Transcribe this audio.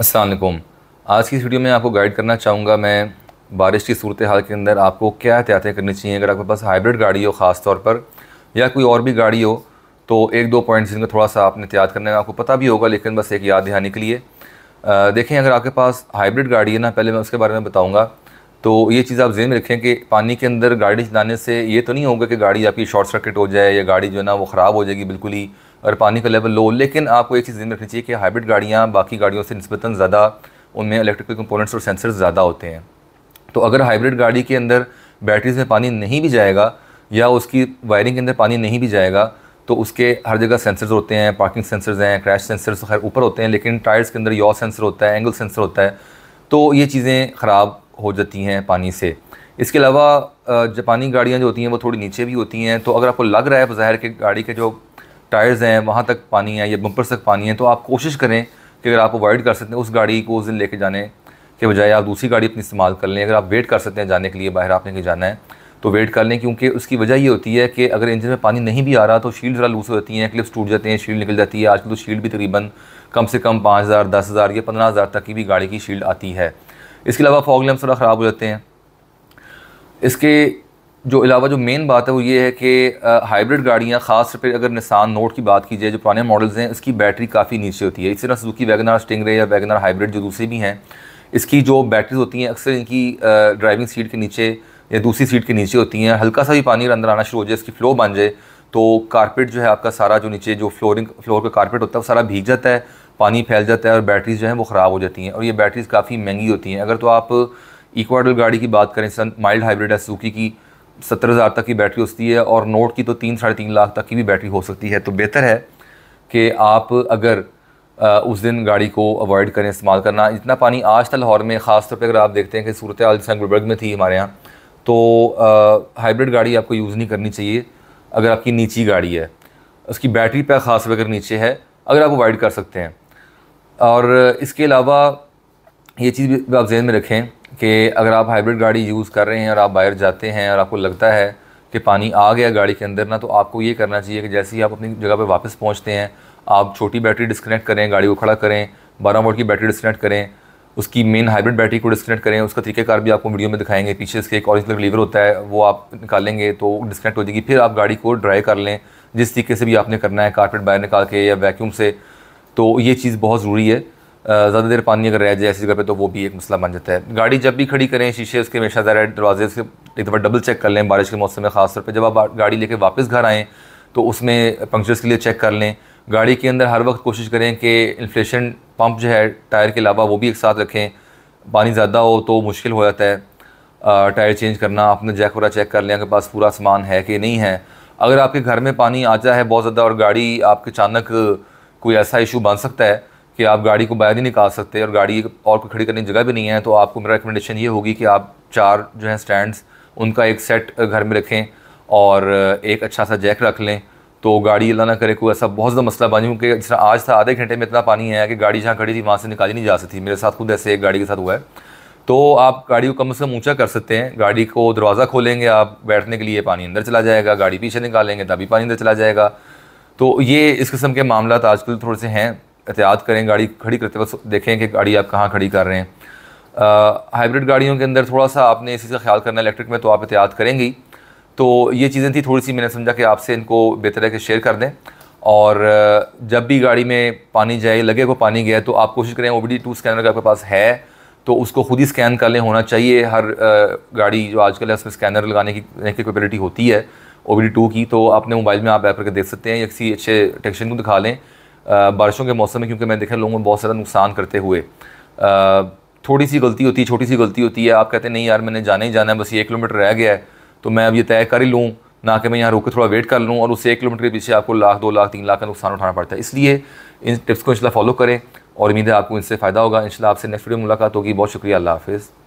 असलकुम आज की इस वीडियो में आपको गाइड करना चाहूँगा मैं बारिश की सूरत हाल के अंदर आपको क्या एहतियातें करनी चाहिए अगर आपके पास हाइब्रिड गाड़ी हो ख़ास तौर पर या कोई और भी गाड़ी हो तो एक दो पॉइंट्स जिनका थोड़ा सा आपने एहतियात करना है आपको पता भी होगा लेकिन बस एक याद दिखाने के लिए देखें अगर आपके पास हाइब्रिड गाड़ी है ना पहले मैं उसके बारे में बताऊँगा तो ये चीज़ आप जेन में रखें कि पानी के अंदर गाड़ी चलाने से ये तो नहीं होगा कि गाड़ी आपकी शॉर्ट सर्किट हो जाए या गाड़ी जो है ना वो ख़राब हो जाएगी बिल्कुल ही और पानी का लेवल लो लेकिन आपको एक चीज़ जेन में रखनी चाहिए कि हाइब्रिड गाड़ियाँ बाकी गाड़ियों से नस्बता ज़्यादा उनमें इलेक्ट्रिकल कंपोनेंट्स और सेंसर ज़्यादा होते हैं तो अगर हाइब्रिड गाड़ी के अंदर बैटरीज में पानी नहीं भी जाएगा या उसकी वायरिंग के अंदर पानी नहीं भी जाएगा तो उसके हर जगह सेंसर्स होते हैं पार्किंग सेंसर्स हैं क्रैश सेंसर्स तो खैर ऊपर होते हैं लेकिन टायर्स के अंदर यॉ सेंसर होता है एंगल सेंसर होता है तो ये चीज़ें ख़राब हो जाती हैं पानी से इसके अलावा जापानी गाड़ियाँ जो होती हैं वो थोड़ी नीचे भी होती हैं तो अगर आपको लग रहा है ज़ाहिर के गाड़ी के जो टायर्स हैं वहाँ तक पानी है या बम्पर तक पानी है तो आप कोशिश करें कि अगर आप अवॉइड कर सकते हैं उस गाड़ी को उस दिन लेके जाने के बजाय आप दूसरी गाड़ी अपनी इस्तेमाल कर लें अगर आप वेट कर सकते हैं जाने के लिए बाहर आपने कहीं जाना है तो वेट कर लें क्योंकि उसकी वजह ये होती है कि अगर इंजन में पानी नहीं भी आ रहा तो शील्ड ज़रा लूज़ हो जाती हैं क्लिप्स टूट जाते हैं शील्ड निकल जाती है आजकल तो शील्ड भी तकरीबन कम से कम पाँच हज़ार दस हज़ार या पंद्रह हज़ार तक की भी गाड़ी की शील्ड आती है इसके अलावा फॉग लैम्प थोड़ा ख़राब हो जाते हैं इसके जो अलावा जो मेन बात है वो ये है कि हाइब्रिड गाड़ियाँ ख़ास पर अगर निसान नोट की बात की जाए जो पुराने मॉडल्स हैं इसकी बैटरी काफ़ी नीचे होती है इसी तरह सुजुकी वैगनार रे या वैगनार हाइब्रिड जो दूसरे भी हैं इसकी जो बैटरीज होती हैं अक्सर इनकी ड्राइविंग सीट के नीचे या दूसरी सीट के नीचे होती हैं हल्का सा भी पानी अंदर आना शुरू हो जाए इसकी फ़्लो बन जाए तो कारपेट जो है आपका सारा जो नीचे जो फ्लोरिंग फ्लोर का कारपेट होता है वो सारा भीग जाता है पानी फैल जाता है और बैटरीज जो हैं वो ख़राब हो जाती हैं और ये बैटरीज काफ़ी महंगी होती हैं अगर तो आप इक्वाडल गाड़ी की बात करें सन माइल्ड हाइब्रिड है सूखी की सत्तर हज़ार तक की बैटरी होती है और नोट की तो तीन साढ़े तीन लाख तक की भी बैटरी हो सकती है तो बेहतर है कि आप अगर उस दिन गाड़ी को अवॉइड करें इस्तेमाल करना इतना पानी आज तक लाहौर में ख़ासतौर पर अगर आप देखते हैं कि सूरत आल गुलबर्ग में थी हमारे यहाँ तो हाइब्रिड गाड़ी आपको यूज़ नहीं करनी चाहिए अगर आपकी नीची गाड़ी है उसकी बैटरी पैक खास अगर नीचे है अगर आप अवॉइड कर सकते हैं और इसके अलावा ये चीज़ भी आप जहन में रखें कि अगर आप हाइब्रिड गाड़ी यूज़ कर रहे हैं और आप बाहर जाते हैं और आपको लगता है कि पानी आ गया गाड़ी के अंदर ना तो आपको ये करना चाहिए कि जैसे ही आप अपनी जगह पर वापस पहुँचते हैं आप छोटी बैटरी डिस्कनेक्ट करें गाड़ी को खड़ा करें बारह वोट की बैटरी डिस्कनेक्ट करें उसकी मेन हाइब्रिड बैटरी को डिस्कनेक्ट करें उसका तरीकेकार भी आपको वीडियो में दिखाएंगे पीछे इसके एक ऑरेंज लीवर होता है वो आप निकालेंगे तो डिस्कनेक्ट हो जाएगी फिर आप गाड़ी को ड्राई कर लें जिस तरीके से भी आपने करना है कारपेट बाहर निकाल के या वैक्यूम से तो ये चीज़ बहुत ज़रूरी है ज़्यादा देर पानी अगर रह जाए ऐसी जगह पे तो वो भी एक मसला बन जाता है गाड़ी जब भी खड़ी करें शीशे उसके हमेशा ज़रा दरवाजे उसके एक दफ़ा डबल चेक कर लें बारिश के मौसम में ख़ासतौर पर जब आप गाड़ी लेके वापस घर आएँ तो उसमें पंक्चर्स के लिए चेक कर लें गाड़ी के अंदर हर वक्त कोशिश करें कि इन्फ्लेशन पम्प जो है टायर के अलावा वो भी एक साथ रखें पानी ज़्यादा हो तो मुश्किल हो जाता है टायर चेंज करना आपने जैक वगैरह चेक कर लिया आपके पास पूरा सामान है कि नहीं है अगर आपके घर में पानी आ जाए बहुत ज़्यादा और गाड़ी आपके अचानक कोई ऐसा इशू बन सकता है कि आप गाड़ी को बाहर नहीं निकाल सकते और गाड़ी और कोई खड़ी करने की जगह भी नहीं है तो आपको मेरा रिकमेंडेशन ये होगी कि आप चार जो हैं स्टैंड्स उनका एक सेट घर में रखें और एक अच्छा सा जैक रख लें तो गाड़ी अल्लाह ना करे कोई ऐसा बहुत ज़्यादा मसला बन क्योंकि जिस आज था आधे घंटे में इतना पानी आया कि गाड़ी जहाँ खड़ी थी वहाँ से निकाली नहीं जा सकती मेरे साथ खुद ऐसे एक गाड़ी के साथ हुआ है तो आप गाड़ी को कम से कम ऊँचा कर सकते हैं गाड़ी को दरवाज़ा खोलेंगे आप बैठने के लिए पानी अंदर चला जाएगा गाड़ी पीछे निकालेंगे तभी पानी अंदर चला जाएगा तो ये इस किस्म के मामला आजकल थोड़े से हैं एहतियात करें गाड़ी खड़ी करते वक्त देखें कि गाड़ी आप कहाँ खड़ी कर रहे हैं हाइब्रिड गाड़ियों के अंदर थोड़ा सा आपने इस चीज़ का ख्याल करना इलेक्ट्रिक में तो आप एहतियात करेंगी तो ये चीज़ें थी थोड़ी सी मैंने समझा कि आपसे इनको बेहतर है कि शेयर कर दें और जब भी गाड़ी में पानी जाए लगे को पानी गया तो आप कोशिश करें ओ बी टू स्कैनर आपके पास है तो उसको खुद ही स्कैन कर लें होना चाहिए हर गाड़ी जो आजकल है उसमें स्कैनर लगाने की की कैपेबिलिटी होती है ओ वी टू की तो अपने मोबाइल में आप ऐप करके देख सकते हैं या किसी अच्छे टेक्शन को दिखा लें बारिशों के मौसम में क्योंकि मैं देखा लोगों में बहुत सारा नुकसान करते हुए थोड़ी सी गलती होती है छोटी सी गलती होती है आप कहते हैं नहीं यार मैंने जाना ही जाना है बस ये एक किलोमीटर रह गया है तो मैं अब ये तय कर ही लूँ ना कि मैं यहाँ रुक के थोड़ा वेट कर लूँ और उस एक किलोमीटर के पीछे आपको लाख दो लाख तीन लाख का नुकसान उठाना पड़ता है इसलिए इन टिप्स को इंशाल्लाह फॉलो करें और उम्मीद है आपको इनसे फ़ायदा होगा इंशाल्लाह आपसे नेक्स्ट वीडियो मुलाकात होगी बहुत शुक्रिया अल्लाह हाफिज़